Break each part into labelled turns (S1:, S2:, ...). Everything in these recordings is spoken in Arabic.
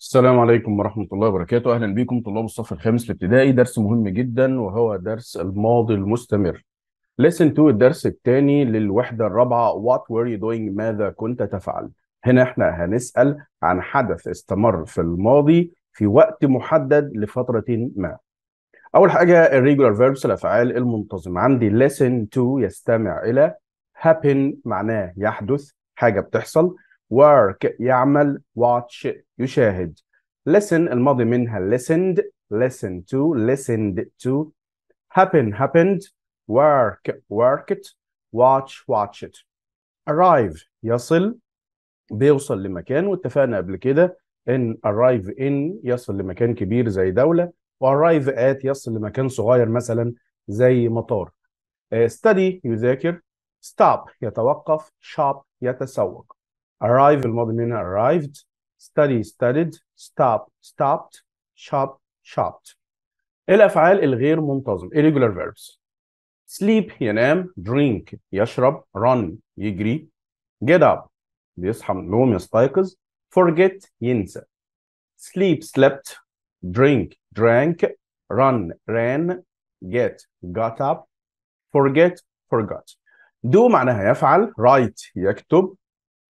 S1: السلام عليكم ورحمة الله وبركاته أهلا بكم طلاب الصف الخامس الابتدائي درس مهم جدا وهو درس الماضي المستمر Listen to الدرس الثاني للوحدة الرابعة What were you doing ماذا كنت تفعل هنا احنا هنسأل عن حدث استمر في الماضي في وقت محدد لفترة ما أول حاجة الريجولار فيربس الأفعال المنتظمة عندي listen to يستمع إلى happen معناه يحدث حاجة بتحصل work يعمل watch يشاهد listen الماضي منها listened listen to listened to happen happened work worked watch watched arrive يصل بيوصل لمكان واتفقنا قبل كده ان arrive in يصل لمكان كبير زي دولة و arrive at يصل لمكان صغير مثلا زي مطار study يذاكر stop يتوقف shop يتسوق arrive الماضي مننا arrived study studied stop stopped shop shopped الافعال الغير منتظم irregular verbs sleep ينام drink يشرب run يجري get up بيصحى من النوم يستيقظ forget ينسى sleep slept drink drank run ran get got up forget forgot do معناها يفعل write يكتب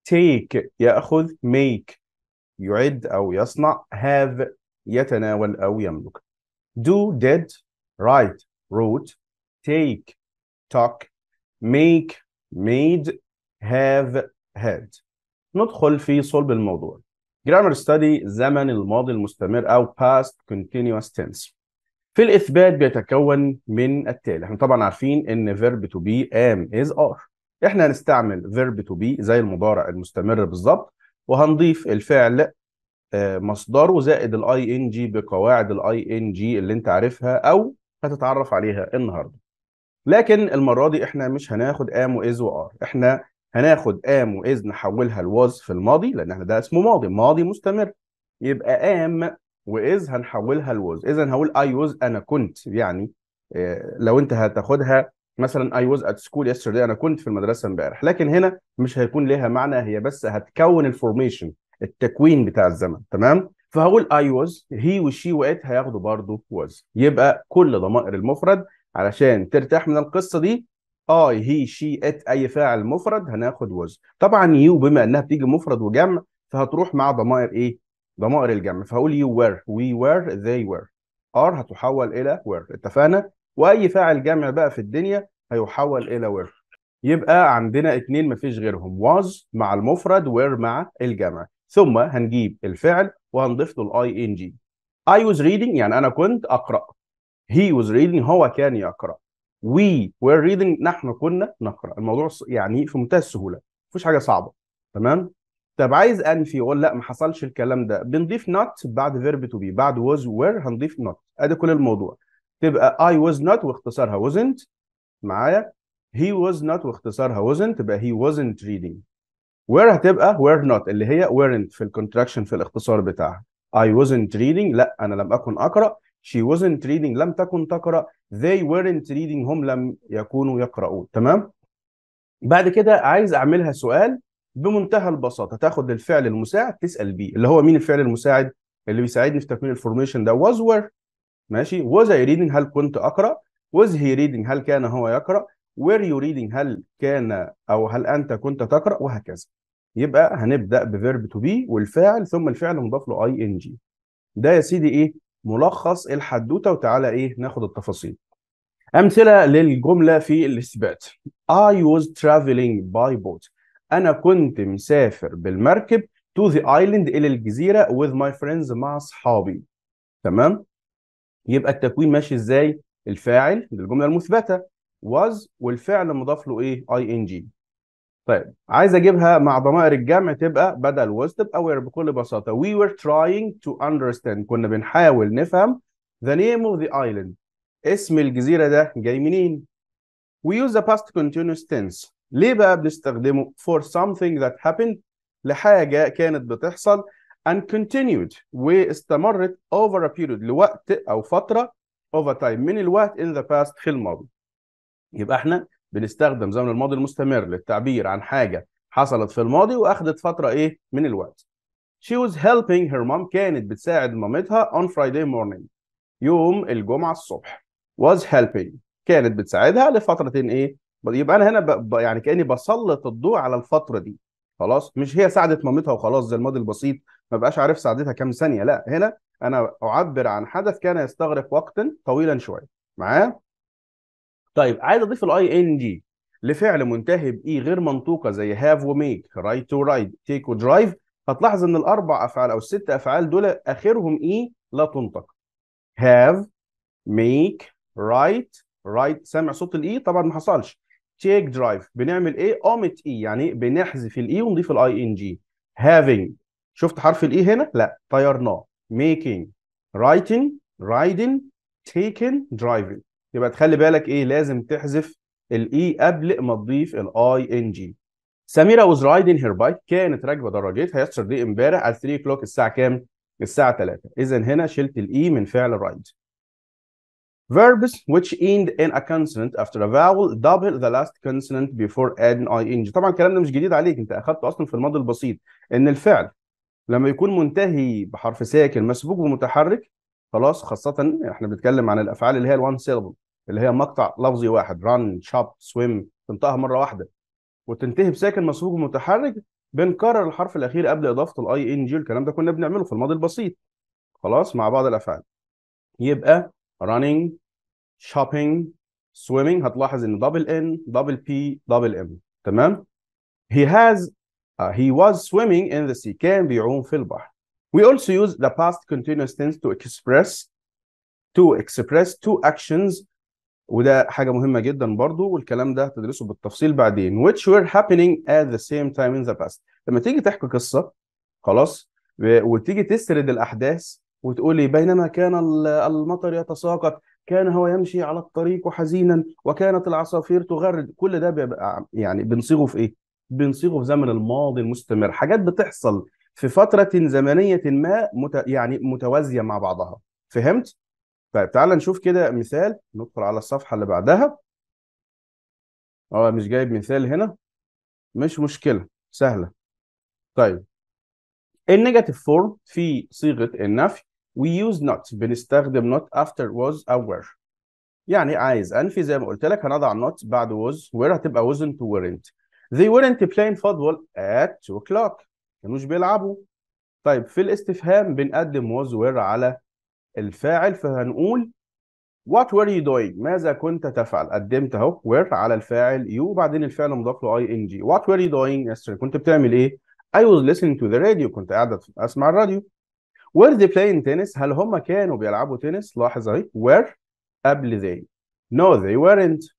S1: take يأخذ make يعد أو يصنع have يتناول أو يملك do did write wrote take talk make made have had ندخل في صلب الموضوع grammar study زمن الماضي المستمر أو past continuous tense في الإثبات بيتكون من التالي احنا طبعا عارفين إن verb to be am is are احنا هنستعمل verb to be زي المضارع المستمر بالظبط وهنضيف الفعل آه، مصدره زائد الاي ان جي بقواعد الاي ان جي اللي انت عارفها او هتتعرف عليها النهارده لكن المره دي احنا مش هناخد ام واز وار احنا هناخد ام واز نحولها لواز في الماضي لان احنا ده اسمه ماضي ماضي مستمر يبقى ام واز هنحولها لواز اذا هقول اي واز انا كنت يعني آه، لو انت هتاخدها مثلا اي واز ات سكول يسترداي انا كنت في المدرسه امبارح لكن هنا مش هيكون ليها معنى هي بس هتكون الفورميشن التكوين بتاع الزمن تمام فهقول اي واز هي وشي وات هياخدوا برضه واز يبقى كل ضمائر المفرد علشان ترتاح من القصه دي اي هي شي ات اي فاعل مفرد هناخد واز طبعا يو بما انها بتيجي مفرد وجمع فهتروح مع ضمائر ايه ضمائر الجمع فهقول يو وير وي وير ذي وير ار هتحول الى وير اتفقنا واي فاعل جمع بقى في الدنيا هيحول الى وير يبقى عندنا اتنين مفيش غيرهم واز مع المفرد وير مع الجمع ثم هنجيب الفعل وهنضيف له الاي ان جي اي واز ريدنج يعني انا كنت اقرا هي واز ريدنج هو كان يقرا وي وير ريدنج نحن كنا نقرا الموضوع يعني في منتهى السهوله مفيش حاجه صعبه تمام طب عايز انفي يقول لا ما حصلش الكلام ده بنضيف نوت بعد فيرب تو بي بعد واز وير هنضيف نوت ادي كل الموضوع تبقى I was not واختصارها wasn't معايا he was not واختصارها wasn't تبقى he wasn't reading where هتبقى were not اللي هي weren't في الكونتراكشن في الاختصار بتاعها I wasn't reading لا أنا لم أكن أقرأ she wasn't reading لم تكن تقرأ they weren't reading هم لم يكونوا يقرؤون تمام بعد كده عايز أعملها سؤال بمنتهى البساطة تاخد الفعل المساعد تسأل بيه اللي هو مين الفعل المساعد اللي بيساعدني في تكوين الفورميشن ده was were ماشي was I reading هل كنت أقرأ was he reading هل كان هو يقرأ were you reading هل كان أو هل أنت كنت تقرأ وهكذا يبقى هنبدأ بفيرب to be والفاعل ثم الفعل مضاف له ing ده يا سيدي إيه ملخص الحدوتة وتعالى إيه ناخد التفاصيل أمثلة للجملة في الاثبات I was traveling by boat أنا كنت مسافر بالمركب to the island إلى الجزيرة with my friends مع أصحابي تمام يبقى التكوين ماشي ازاي الفاعل للجمله المثبته was والفعل مضاف له ايه ing طيب عايز اجيبها مع ضمائر الجمع تبقى بدل was تبقى were بكل بساطه we were trying to understand كنا بنحاول نفهم the name of the island اسم الجزيره ده جاي منين we use the past continuous tense ليه بقى بنستخدمه for something that happened لحاجه كانت بتحصل and continued واستمرت over a period لوقت أو فترة over time من الوقت in the past في الماضي يبقى احنا بنستخدم زمن الماضي المستمر للتعبير عن حاجة حصلت في الماضي وأخدت فترة إيه من الوقت She was helping her mom كانت بتساعد مامتها on Friday morning يوم الجمعة الصبح was helping كانت بتساعدها لفترة إيه يبقى أنا هنا ب... يعني كأني بسلط الضوء على الفترة دي خلاص مش هي ساعدت مامتها وخلاص زي الماضي البسيط ما بقاش عارف سعادتها كام ثانيه لا هنا انا اعبر عن حدث كان يستغرق وقتا طويلا شويه معايا طيب عايز اضيف الاي ان دي لفعل منتهي باي e غير منطوقه زي هاف وميك رايت تو رايد تيك ودرايف هتلاحظ ان الاربع افعال او الست افعال دول اخرهم اي e لا تنطق هاف ميك رايت رايت سامع صوت الاي e؟ طبعا ما حصلش تيك درايف بنعمل ايه اومت اي يعني بنحذف الاي ونضيف الاي ان جي هافينج شفت حرف الاي هنا لا طيرناه making writing riding تيكن driving يبقى تخلي بالك ايه لازم تحذف الاي e قبل ما تضيف الاي ان جي سميره was riding her bike كانت راكبه دراجتها دي امبارح على 3 o'clock الساعه كام الساعه 3 اذا هنا شلت الاي e من فعل رايد verbs which end in a consonant after a vowel double the last consonant before adding ing طبعا الكلام ده مش جديد عليك انت اخدته اصلا في الماضي البسيط ان الفعل لما يكون منتهي بحرف ساكن مسبوق بمتحرك خلاص خاصة احنا بنتكلم عن الافعال اللي هي الوان سيلبل اللي هي مقطع لفظي واحد ران شوب سويم تنطقها مرة واحدة وتنتهي بساكن مسبوق بمتحرك بنكرر الحرف الاخير قبل اضافة الاي ان جي الكلام ده كنا بنعمله في الماضي البسيط خلاص مع بعض الافعال يبقى running shopping swimming هتلاحظ ان دبل ان دبل بي دبل ام تمام he has Uh, he was swimming in the sea. كان بيعوم في البحر. We also use the past continuous tense to express to express two actions وده حاجة مهمة جدا برضو والكلام ده هتدرسه بالتفصيل بعدين which were happening at the same time in the past لما تيجي تحكي قصة خلاص وتيجي تسرد الأحداث وتقولي بينما كان المطر يتساقط كان هو يمشي على الطريق حزينا وكانت العصافير تغرد كل ده بيبقى يعني بنصيغه في ايه؟ بنصيغه في زمن الماضي المستمر حاجات بتحصل في فترة زمنية ما مت... يعني متوازية مع بعضها فهمت؟ طيب تعال نشوف كده مثال ندخل على الصفحة اللي بعدها اه مش جايب مثال هنا مش مشكلة سهلة طيب النيجاتيف فورم في صيغة النفي وي يوز نوت بنستخدم نوت افتر was أو وير يعني عايز أنفي زي ما قلت لك هنضع نوت بعد was وير هتبقى وزنت weren't They weren't playing football at 2 o'clock. كانوش بيلعبوا. طيب في الاستفهام بنقدم was were على الفاعل فهنقول What were you doing؟ ماذا كنت تفعل؟ قدمت اهو were على الفاعل you وبعدين الفعل مضاف له ing. What were you doing yesterday؟ كنت بتعمل ايه؟ I was listening to the radio. كنت قاعد اسمع الراديو. Were they playing tennis؟ هل هم كانوا بيلعبوا تنس؟ لاحظ اهي were قبل they. No they weren't.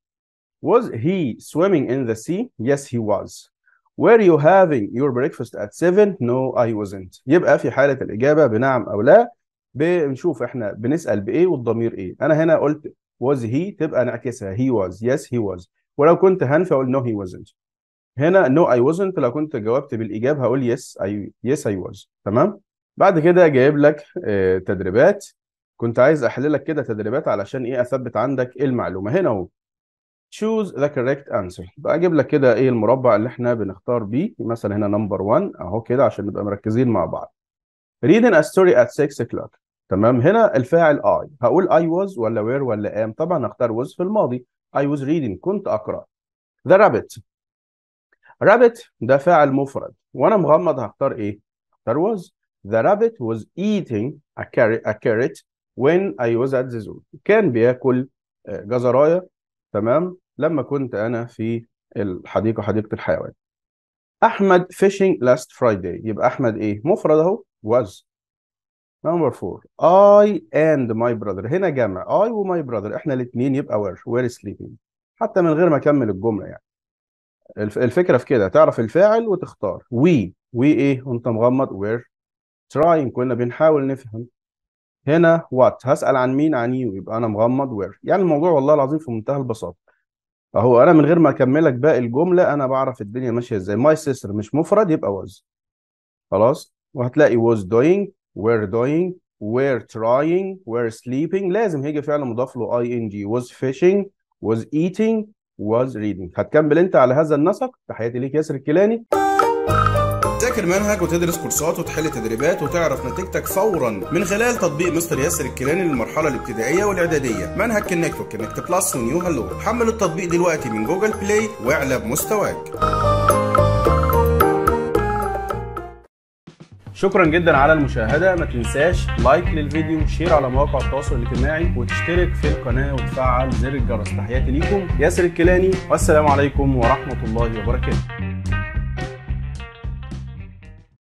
S1: Was he swimming in the sea? Yes, he was. Were you having your breakfast at 7? No, I wasn't. يبقى في حالة الإجابة بنعم أو لا بنشوف إحنا بنسأل بإيه والضمير إيه. أنا هنا قلت was he تبقى نعكسها he was. Yes, he was. ولو كنت هنفي أقول no, he wasn't. هنا no, I wasn't لو كنت جاوبت بالإجابة هقول yes, I, yes, I was. تمام؟ بعد كده جايب لك آه، تدريبات كنت عايز أحللك كده تدريبات علشان إيه أثبت عندك المعلومة. هنا هو. choose the correct answer بقى اجيب لك كده ايه المربع اللي احنا بنختار بيه مثلا هنا نمبر 1 اهو كده عشان نبقى مركزين مع بعض reading a story at 6 o'clock تمام هنا الفاعل I هقول I was ولا where ولا am طبعا هختار was في الماضي I was reading كنت أقرأ the rabbit rabbit ده فاعل مفرد وأنا مغمض هختار إيه؟ اختار was the rabbit was eating a carrot, a carrot when I was at the zoo كان بياكل آه، جزراية تمام لما كنت انا في الحديقه حديقه الحيوان احمد فيشنج لاست فرايداي يبقى احمد ايه مفرد اهو واز نمبر 4 اي اند ماي براذر هنا جمع اي وماي براذر احنا الاثنين يبقى وير وير sleeping حتى من غير ما اكمل الجمله يعني الفكره في كده تعرف الفاعل وتختار وي وي ايه وانت مغمض وير تراين كنا بنحاول نفهم هنا وات هسأل عن مين عن يو يبقى أنا مغمض وير يعني الموضوع والله العظيم في منتهى البساطة أهو أنا من غير ما أكملك باقي الجملة أنا بعرف الدنيا ماشية إزاي ماي سيستر مش مفرد يبقى واز خلاص وهتلاقي واز دوينج وير دوينج وير تراينج وير سليبينج لازم هيجي فعل مضاف له اي ان جي واز فيشينج واز ايتينج واز reading هتكمل انت على هذا النسق تحياتي ليك ياسر الكيلاني تذاكر منهج وتدرس كورسات وتحل تدريبات وتعرف نتيجتك فورا من خلال تطبيق مستر ياسر الكيلاني للمرحله الابتدائيه والاعداديه منهج كنكت وكنكت بلس ونيو هالو حمل التطبيق دلوقتي من جوجل بلاي واعلى بمستواك شكرا جدا على المشاهدة ما تنساش لايك للفيديو شير على مواقع التواصل الاجتماعي وتشترك في القناة وتفعل زر الجرس تحياتي ليكم ياسر الكيلاني والسلام عليكم ورحمة الله وبركاته